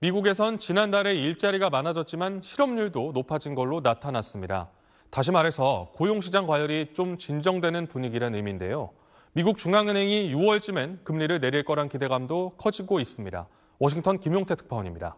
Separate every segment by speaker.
Speaker 1: 미국에선 지난달에 일자리가 많아졌지만 실업률도 높아진 걸로 나타났습니다. 다시 말해서 고용시장 과열이 좀 진정되는 분위기란 의미인데요. 미국 중앙은행이 6월쯤엔 금리를 내릴 거란 기대감도 커지고 있습니다. 워싱턴 김용태 특파원입니다.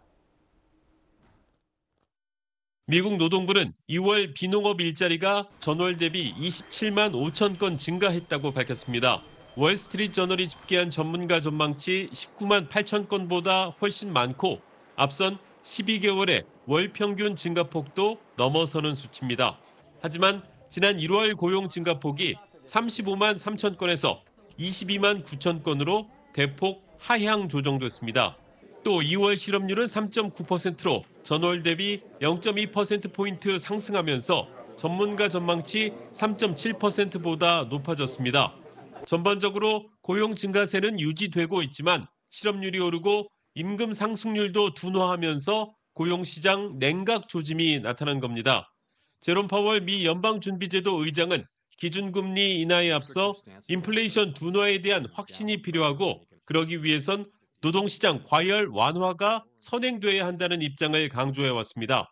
Speaker 1: 미국 노동부는 2월
Speaker 2: 비농업 일자리가 전월 대비 27만 5천 건 증가했다고 밝혔습니다. 월스트리트 저널이 집계한 전문가 전망치 19만 8천 건보다 훨씬 많고 앞선 12개월의 월 평균 증가폭도 넘어서는 수치입니다. 하지만 지난 1월 고용 증가폭이 35만 3천 건에서 22만 9천 건으로 대폭 하향 조정됐습니다. 또 2월 실업률은 3.9%로 전월 대비 0.2%포인트 상승하면서 전문가 전망치 3.7%보다 높아졌습니다. 전반적으로 고용 증가세는 유지되고 있지만 실업률이 오르고 임금 상승률도 둔화하면서 고용시장 냉각 조짐이 나타난 겁니다. 제롬 파월 미 연방준비제도 의장은 기준금리 인하에 앞서 인플레이션 둔화에 대한 확신이 필요하고 그러기 위해선 노동시장 과열 완화가 선행돼야 한다는 입장을 강조해왔습니다.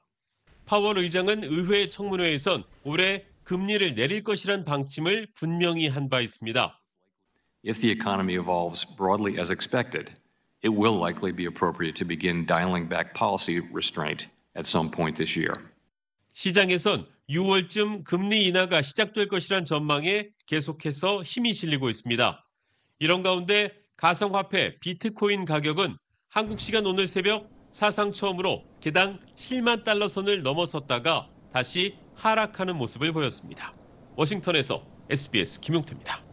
Speaker 2: 파월 의장은 의회 청문회에선 올해 금리를 내릴 것이란 방침을 분명히 한 바 있습니다.
Speaker 3: If the economy evolves broadly as expected, it will likely be appropriate to begin dialing back policy restraint at some point this year. 시장에선
Speaker 2: 6월쯤 금리 인하가 시작될 것이란 전망에 계속해서 힘이 실리고 있습니다. 이런 가운데 가상화폐 비트코인 가격은 한국 시간 오늘 새벽 사상 처음으로 개당 7만 달러 선을 넘어섰다가 다시
Speaker 3: 하락하는 모습을 보였습니다. 워싱턴에서 SBS 김용태입니다.